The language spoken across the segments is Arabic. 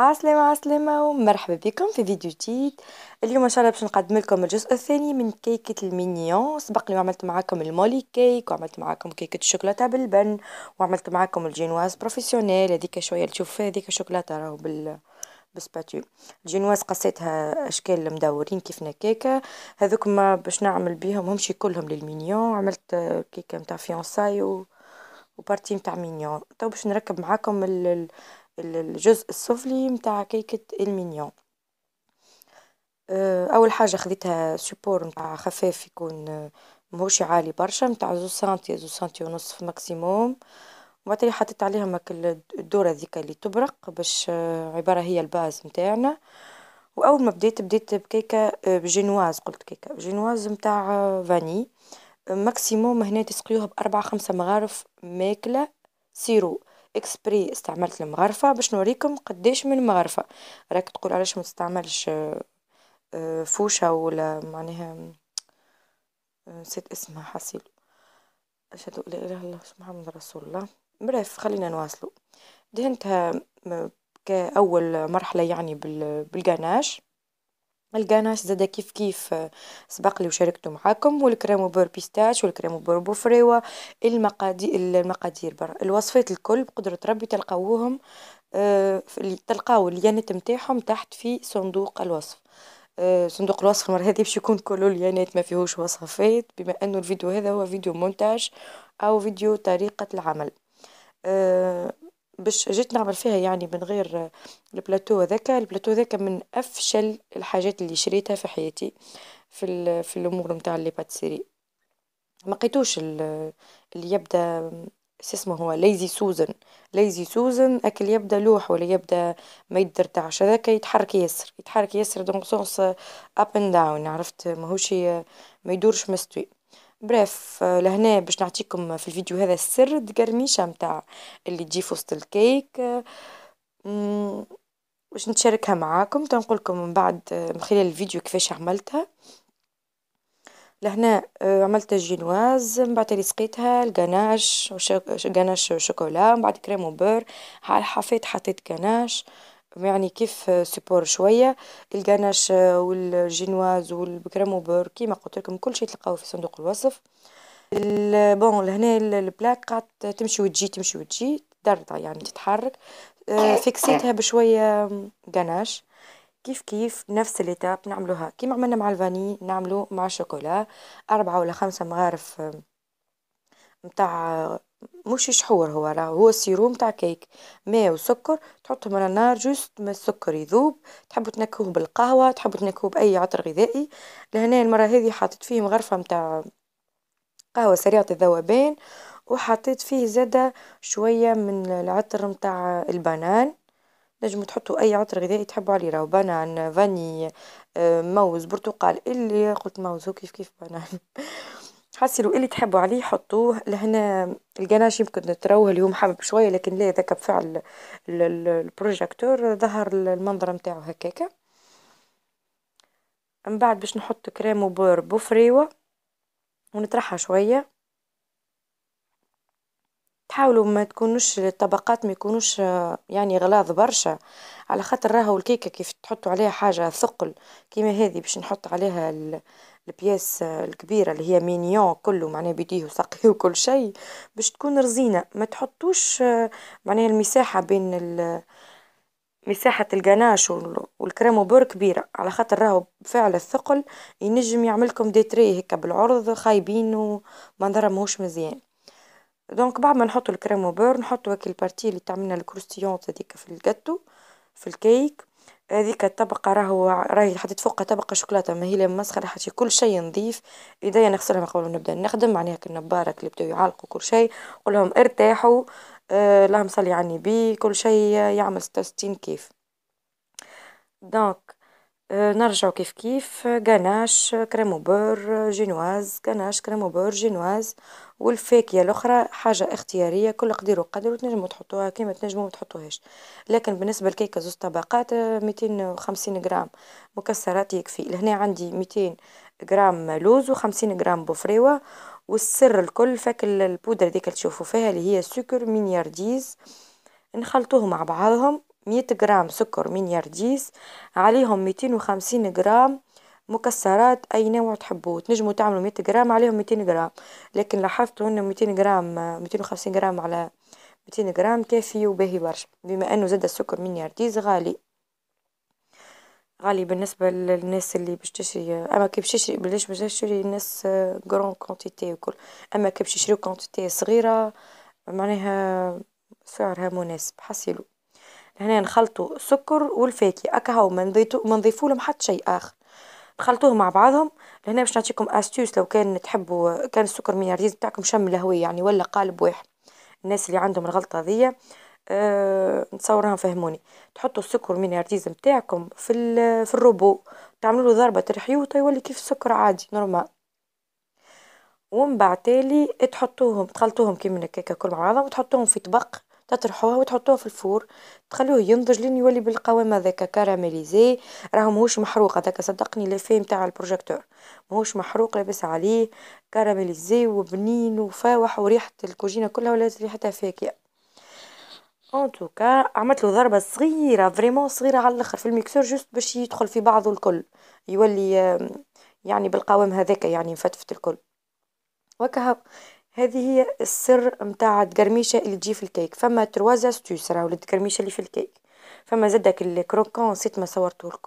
عسلامة عسلامة ومرحبا بكم في فيديو جديد اليوم ان شاء الله باش نقدم لكم الجزء الثاني من كيكه المينيون سبق لي عملت معاكم المولي كيك وعملت معاكم كيكه الشوكولاته بالبن وعملت معاكم الجينواز بروفيسيونيل هذيك شويه تشوف فيها هذيك الشوكولاته راهو بال بسباتو الجينواز قصيتها اشكال مدورين كيفنا كيكه هذوك ما باش نعمل بيهم همشي كلهم للمينيون عملت كيكه نتاع فيونساي و... وبارتي نتاع مينيون تو باش نركب معاكم ال... الجزء السفلي متاع كيكة المينيون آه، أول حاجة خذيتها سيبور متاع خفاف يكون آه، مهوش عالي برشا متاع زو سنتي زو سنتي ونصف في ماكسيموم وبعتلي حطيت عليهم هاك الدورة ذيك اللي تبرق باش آه، عبارة هي الباز متاعنا وأول ما بديت بديت بكيكة بجينواز قلت كيكة جينواز متاع فاني ماكسيموم هنا تسقيوها بأربعة خمسة مغارف ماكلة سيرو. اكسبري استعملت المغرفة باش نوريكم قداش من مغرفة راك تقول علاش ما تستعملش آه، آه، فوشة ولا معناها آه، نسيت اسمها حسيل أشهد لا إله إلا الله محمد رسول الله بريف خلينا نواصلوا دهنتها كأول مرحلة يعني بالقناش الجاناش زادا كيف كيف آه، سبق لي وشاركته معاكم والكريم بور بيستاش والكريم بور بوفريوا المقادير المقادير برا الوصفات الكل بقدرة ربي تلقاوهم آه تلقاو اليانات نتاعهم تحت في صندوق الوصف آه صندوق الوصف المرة هذه باش يكون كله اليانات ما فيهوش وصفات بما انه الفيديو هذا هو فيديو مونتاج او فيديو طريقة العمل آه باش جيت نعمل فيها يعني من غير البلاطو هذاكا، البلاطو هذاكا من أفشل الحاجات اللي شريتها في حياتي في في الأمور متاع باتسيري ما قيتوش اللي يبدا شو اسمه هو ليزي سوزن، ليزي سوزن أكل يبدا لوح ولا يبدا ما يدرتعش هذاكا يتحرك ياسر، يتحرك ياسر دونك سونس أب أند داون عرفت ماهوش ما يدورش مستوي. بريف آه، لهنا باش نعطيكم في الفيديو هذا السر دقرميشة متاع اللي تجي في وسط الكيك آه، باش نتشاركها معاكم تنقولكم من بعد آه، من خلال الفيديو كيفاش عملتها لهنا عملت الجينواز من بعد اللي سقيتها القناش وشوكولا شوكولا من بعد كريم وبر على الحفيط حطيت قناش يعني كيف سبور شوية القناش آه، والجينواز والبكرام وبور كيما قلت لكم كل شيء تلقاوه في صندوق الوصف بون لهنا البلاك قعدت تمشي وتجي تمشي وتجي دردة يعني تتحرك آه، فيكسيتها بشوية جناش كيف كيف نفس الاتاب نعملوها كيما عملنا مع الفاني نعملو مع الشوكولا أربعة ولا خمسة مغارف آه، متاع مش شحور هو راه هو سيروم تاع كيك ماء وسكر تحطهم على النار جوست ما السكر يذوب تحبوا تنكهوه بالقهوه تحبوا تنكهوه باي عطر غذائي لهنا المره هذه حطيت فيه مغرفه متاع قهوه سريعه الذوبان وحطيت فيه زاده شويه من العطر متاع البنان نجموا تحطوا اي عطر غذائي تحبوا عليه راهو بنان فاني آه، موز برتقال اللي قلت موز هو كيف كيف بنان حسروا اللي تحبوا عليه حطوه لهنا القناش يمكن تروه اليوم حابب شوية لكن لا ذاك بفعل البروجيكتور ظهر المنظر نتاعو هكاكا من بعد باش نحط كريم وبور بفريوه ونطرحها شوية تحاولوا ما تكونوش الطبقات ما يكونوش يعني غلاظ برشا على خاطر راهو الكيكه كيف تحطوا عليها حاجه ثقل كيما هذه باش نحط عليها البياس الكبيرة اللي هي مينيون كلو معناها بيديه وساقيه وكل شيء باش تكون رزينة ما تحطوش معناها المساحة بين ال- مساحة الجناش بور كبيرة على خاطر راهو فعل الثقل ينجم يعملكم ديتري هيكا بالعرض خايبين ومنظرها ماهوش مزيان، دونك بعد ما نحطو بور نحطو هاكا البارتي اللي تعملنا الكروستيون هاذيكا في الجاتو في الكيك. هاذيك الطبقة راهو راهي حطيت فوقها طبقة شوكولاتة ما هي لا حتى حاشي كل شي نظيف إيديا نغسلهم قبل ما نبدا نخدم معناها كي النبارة اللي بداو يعلقوا كل شي لهم ارتاحوا آه، اللهم صلي على النبي كل شي يعمل ستة وستين كيف، دونك. آه، نرجعو كيف كيف قناش آه، آه، كريمو بور جينواز قناش كريمو بور جينواز والفاكهة الاخرى حاجة اختيارية كل قدير وقدر وتنجمو تحطوها كيما تنجمو متحطوهاش، لكن بالنسبة لكيكة زوز طبقات ميتين وخمسين غرام مكسرات يكفي، لهنا عندي ميتين غرام لوز وخمسين غرام بوفريوة والسر الكل فاك البودرة ديك اللي تشوفو فيها اللي هي سكر مينيارديز نخلطوهم مع بعضهم. مية غرام سكر منيارديس عليهم ميتين وخمسين غرام مكسرات أي نوع تحبوه تنجمو تعملو مية غرام عليهم ميتين غرام لكن لاحظتو أنو ميتين غرام ميتين وخمسين غرام على ميتين غرام كافي وباهي برشا بما أنو زادا السكر منيارديس غالي غالي بالنسبة للناس اللي باش تشري أما كي باش تشري بلاش باش تشري الناس جرون كونتيتي وكل أما كي باش تشريو كونتيتي صغيرة معناها سعرها مناسب حسيلو هنا نخلطو السكر والفاكهه اكا هو ما نضيفولهم حتى شيء اخر نخلطوهم مع بعضهم لهنا باش نعطيكم استيوس لو كان تحبوا كان السكر ميناريز نتاعكم شم لهوي يعني ولا قالب واحد الناس اللي عندهم الغلطه ذي أه نتصورها فهموني تحطوا السكر ميناريز نتاعكم في في الروبو تعملوا له ضربه الحيوطه يولي كيف السكر عادي نورمال ومن بعد تالي تحطوهم تخلطوهم كيما هكاك كل مع بعضهم وتحطوهم في طبق تطرحوها وتحطوها في الفور تخلوه ينضج لين يولي بالقوام هذاكا كراميليزي راهو ماهوش محروق هذاكا صدقني فيه نتاع البروجيكتور ماهوش محروق لاباس عليه كراميليزي وبنين وفاوح وريحة الكوجينة كلها ولا ريحتها فاكهة اون توكا عملت له ضربه صغيره فريمون صغيره على الاخر في الميكسور جوست باش يدخل في بعضه الكل يولي يعني بالقوام هذاك يعني مفتفت الكل وكهو هذه هي السر نتاع الكرميشه اللي تجي في الكيك فما ترواز استوس راهو الكرميشه اللي في الكيك فما زادك الكروكون نسيت ما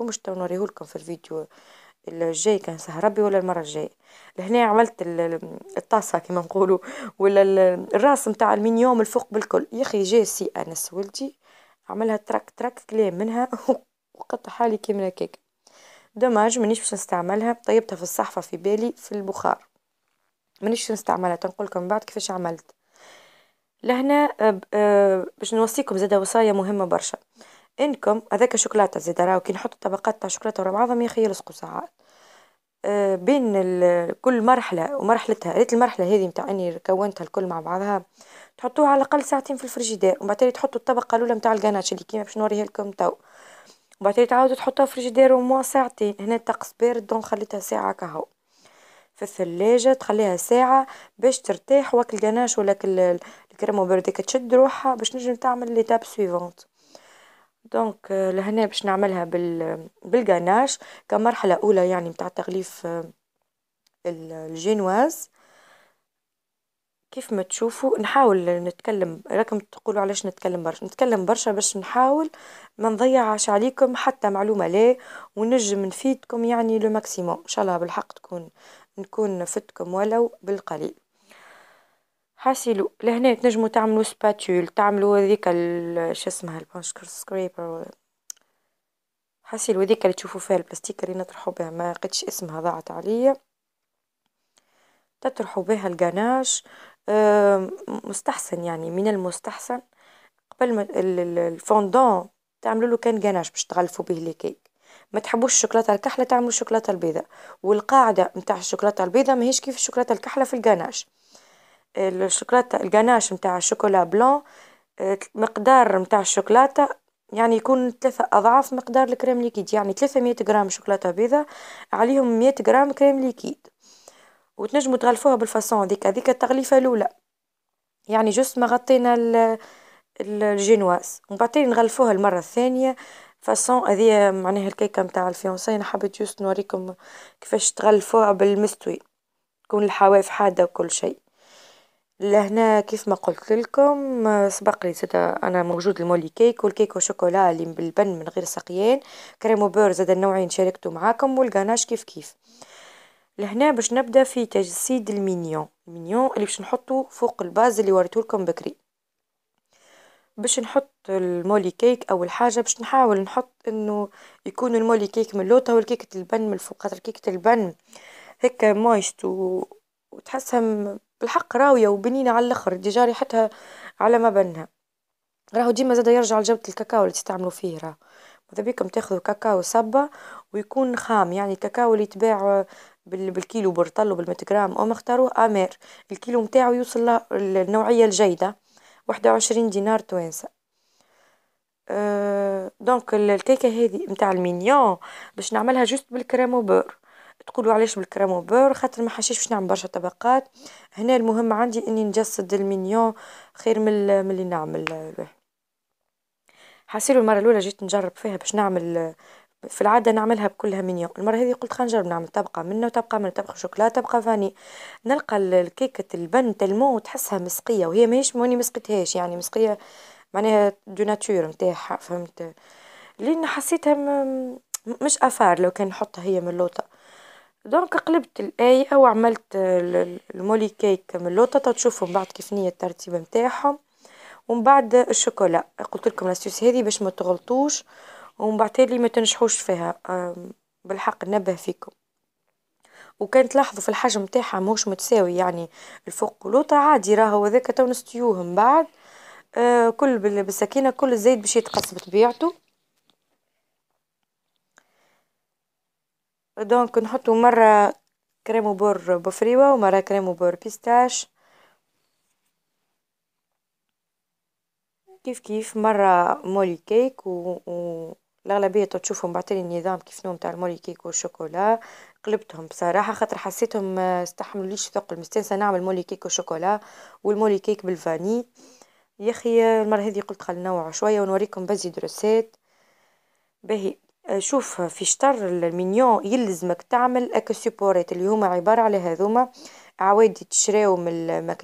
باش تو نوريهولكم في الفيديو الجاي كان سهر ربي ولا المرة الجاي لهنا عملت الطاسة كما نقولوا ولا الراس نتاع المنيوم الفوق بالكل يا اخي جي سي انس ولدي عملها ترك ترك كلام منها وقطع حالي كيما كيك دماج مانيش باش نستعملها طيبتها في الصحفة في بالي في البخار مانيش نستعملها تنقولكم من بعد كيفاش عملت لهنا آه، آه، باش نوصيكم زاده وصايه مهمه برشا انكم هذاك الشوكولاته زاد راهو كي نحطوا طبقات تاع شوكولاته ورا بعضهم يا اخي يلصقوا ساعات آه، بين كل مرحله ومرحلتها ريت المرحله هذه نتاع اني كونتها الكل مع بعضها تحطوها على الاقل ساعتين في الفريجيدير ومن بعد تحطوا الطبقه الاولى نتاع الجاناتش اللي كيما باش نوريها لكم تو وبعد تعاودوا تحطوها في الفريجيدير وموا ساعتين هنا الطقس بارد دون خليتها ساعه كهو في الثلاجة تخليها ساعة باش ترتاح واكل جناش ولا الكريمة الباردة تشد روحها باش تنجم تعمل تاب سويفونت دونك لهنا باش نعملها بال بالجناش كمرحلة أولى يعني متاع تغليف آه، الجينواز، كيف ما تشوفوا نحاول نتكلم راكم تقولوا علاش نتكلم برشا نتكلم برشا باش نحاول ما نضيعش عليكم حتى معلومة لا ونجم نفيدكم يعني لو ماكسيموم إن شاء الله بالحق تكون. نكون نفدكم ولو بالقليل حاسيلو لهنا تنجمو تعملو سباتول تعملو هذيك شو اسمها البونش سكريبر حاسيلو هذيك اللي تشوفو فيها البلاستيك اللي نطرحو بها ما لقيتش اسمها ضاعت عليا تطرحو بها الجناش آه، مستحسن يعني من المستحسن قبل ما الفوندون تعملو له كان جناش باش تغلفو به الكيك ما تحبوش الشوكولاته الكحله تعملوا الشوكولاته البيضاء والقاعده نتاع الشوكولاته البيضاء ماهيش كيف الشوكولاته الكحله في الجناش الشوكولاته الجناش نتاع الشوكولا بلون آه، مقدار نتاع الشوكولاته يعني يكون ثلاثة أضعاف مقدار الكريم ليكيد يعني 300 جرام شوكولاتة بيضاء عليهم 100 جرام كريم ليكيد وتنجموا تغلفوها بالفاسون هذيك هذيك التغليفة الأولى يعني جست ما غطينا الجينواز وبعدين نغلفوها المرة الثانية فاسون هذه آه، معناها الكيكة نتاع الفيونسي أنا حبيت جوست نوريكم كيفاش تغلفوها بالمستوي تكون الحواف حادة وكل شيء لهنا كيف ما قلتلكم آه، سبق لي زادا آه، أنا موجود المولي كيك والكيك وشوكولا اللي بالبن من غير سقيان كريم وبور زادا النوعين شاركتو معاكم والقناش كيف كيف، لهنا باش نبدا في تجسيد المينيون، المينيون اللي باش نحطو فوق الباز اللي وريتولكم بكري. باش نحط المولي كيك أول حاجة باش نحاول نحط إنه يكون المولي كيك من اللوطه والكيكة البن من الفوق، خاطر كيكة البن مويست و... وتحسها بالحق راوية وبنينة على الاخر ديجا ريحتها على ما بنها، راهو ديما زاد يرجع لجودة الكاكاو اللي تستعملوا فيه راهو، ماذا بيكم تاخذوا كاكاو صبة ويكون خام يعني الكاكاو اللي يتباع بالكيلو برطل وبالمتجرام غرام مختاروه أمير الكيلو متاعو يوصل للنوعية الجيدة. واحدة وعشرين دينار توانسة، أه، دونك الكيكة هاذي متاع المينيون باش نعملها جوست بالكريم وبور، تقولوا علاش بالكريم وبور خاطر ما حشيش باش نعمل برشا طبقات، هنا المهم عندي إني نجسد المينيون خير من اللي نعمل آه، حاسيلو المرة الأولى جيت نجرب فيها باش نعمل. آه، في العادة نعملها بكلها من يوم المرة هذه قلت خلينا نجرب نعمل طبقة منه وطبقة منه طبقة شوكولاته طبقة فاني نلقى الكيكة البن تلمو وتحسها مسقية وهي ماهيش موني مسقتهاش يعني مسقية معناها دو ناتور نتاعها فهمت لين حسيتها مش أفار لو كان نحطها هي من اللوطة دونك قلبت الآية وعملت المولي كيك من اللوطة تشوفوا من بعد كيف نية الترتيب متاعهم ومن بعد الشوكولا قلت لكم الاستيوس هذه باش ما تغلطوش ومن بعد تالي ما تنجحوش فيها بالحق نبه فيكم وكان تلاحظوا في الحجم تاعها موش متساوي يعني الفوق ولوطا عادي راهو هذاكا تو من بعد أه، كل بالسكينه كل الزيت باش يتقص بطبيعته دونك نحطو مره كريمو بور بفريوه ومره كريمو بور بيستاش كيف كيف مره مولي كيك و, و... الأغلبية تشوفهم بعتلي النظام كيف نوم تاع الموري كيك وشوكولا قلبتهم بصراحة خاطر حسيتهم آه، ليش ثقل مستانسة نعمل مولي كيك وشوكولا والمولي كيك بالفاني يا أخي آه، المرة هذه قلت خل نوع شوية ونوريكم بزي درسات باهي آه، شوف في شطر المينيون يلزمك تعمل اكو سيبورات اللي هما عبارة على هذوما عوادي تشراو من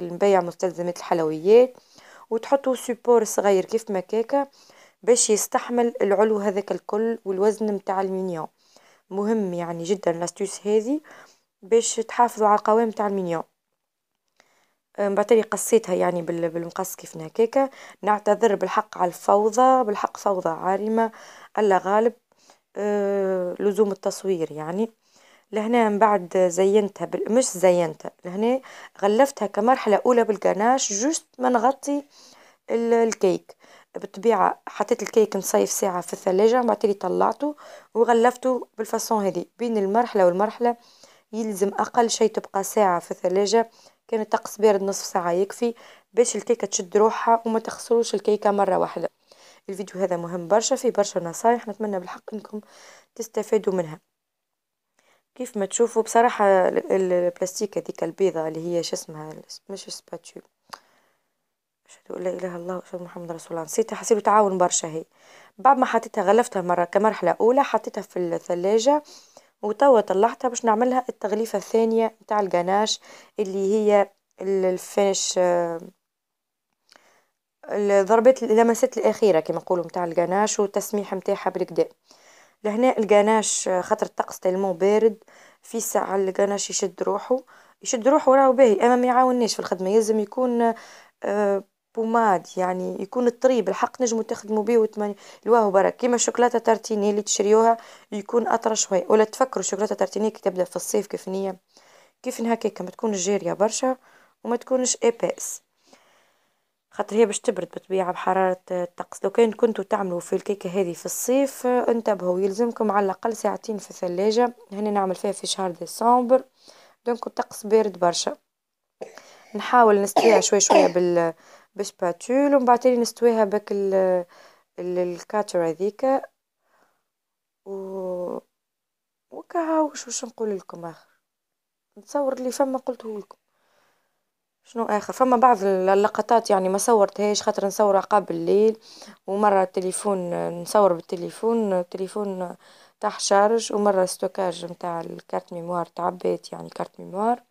المبيع مستلزمات الحلويات وتحطوا سيبور صغير كيف ما مكاكه باش يستحمل العلو هذاك الكل والوزن متاع المينيو مهم يعني جدا لاستوس هذه باش تحافظوا على القوام تاع المينيو أه، من بعد قصيتها يعني بالمقص كيفنا هكاكا نعتذر بالحق على الفوضى بالحق فوضى عارمة ألا غالب أه لزوم التصوير يعني لهنا من بعد زينتها بال... مش زينتها لهنا غلفتها كمرحلة أولى بالقناش جوست ما نغطي الكيك بالطبيعة حطيت الكيك نصيف ساعة في الثلاجة تري طلعته وغلفته بالفاصون هذي بين المرحلة والمرحلة يلزم أقل شي تبقى ساعة في الثلاجة كان الطقس بارد نصف ساعة يكفي باش الكيكة تشد روحها وما تخسروش الكيكة مرة واحدة الفيديو هذا مهم برشا فيه برشا نصايح نتمنى بالحق انكم تستفادوا منها كيف ما تشوفوا بصراحة البلاستيك ذيك البيضة اللي هي شو اسمها مش سباتيول أشهد أن لا إله إلا الله وأشهد محمد رسول الله نسيتها حسيت تعاون برشا هي بعد ما حطيتها غلفتها مرة كمرحلة أولى حطيتها في الثلاجة وتوا طلعتها باش نعملها التغليفة الثانية نتاع الجناش اللي هي الفينش آه، الضربات اللمسات الأخيرة كما نقولوا نتاع الجناش والتسميح نتاعها بالكدا لهنا الجناش آه، خاطر الطقس تلمو بارد في ساعة الجناش يشد روحه يشد روحه راهو باهي أما ما يعاونيش في الخدمة يلزم يكون آه، بوماد يعني يكون الطريب الحق نجمو تخدمو بيه وتمني الواو برك كيما الشوكولاتة تارتيني اللي تشريوها يكون أطرى شوية ولا تفكروا الشوكولاتة تارتيني كي تبدا في الصيف كيف نية كيف هكاكا ما تكونش جارية برشا وما تكونش إيباس خاطر هي باش تبرد بالطبيعة بحرارة الطقس لو كان كنتو تعملوا في الكيكة هذه في الصيف آه، انتبهوا يلزمكم على الأقل ساعتين في الثلاجة هنا نعمل فيها في شهر ديسمبر دونك الطقس بارد برشا نحاول نستطيع شوي شوية بال بسباتول ومن بعد نستويها بك الكاتر هذيك و وكها وش واش نقول لكم اخر نتصور اللي فما قلته لكم شنو اخر فما بعض اللقطات يعني ما صورتهاش خاطر نصور عقاب الليل ومره التليفون نصور بالتليفون التليفون تاع شارج ومره ستوكاج نتاع الكارت ميموار تعبيت يعني كارت ميموار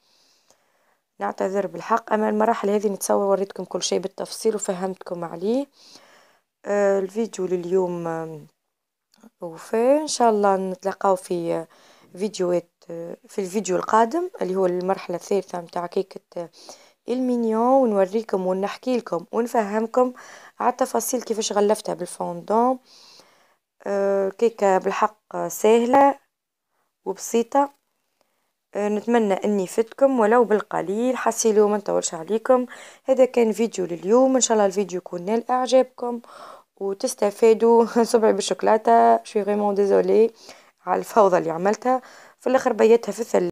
نعتذر بالحق أما المراحل هذه نتصور وريتكم كل شيء بالتفصيل وفهمتكم عليه آه، الفيديو لليوم آه وفي إن شاء الله نتلاقاو في آه، فيديوهات آه، في الفيديو القادم اللي هو المرحلة الثالثة متاع كيكة المينيون ونوريكم ونحكي لكم ونفهمكم على التفاصيل كيفاش غلفتها بالفوندون كيكة بالحق سهلة وبسيطة آه، نتمنى اني فدتكم ولو بالقليل حسيلو ما نطولش عليكم هذا كان فيديو لليوم ان شاء الله الفيديو يكون نال اعجابكم وتستفادوا صبعي بالشوكولاته شوي فريمون ديزولي على الفوضى اللي عملتها في الاخر بيتها في الثلاجه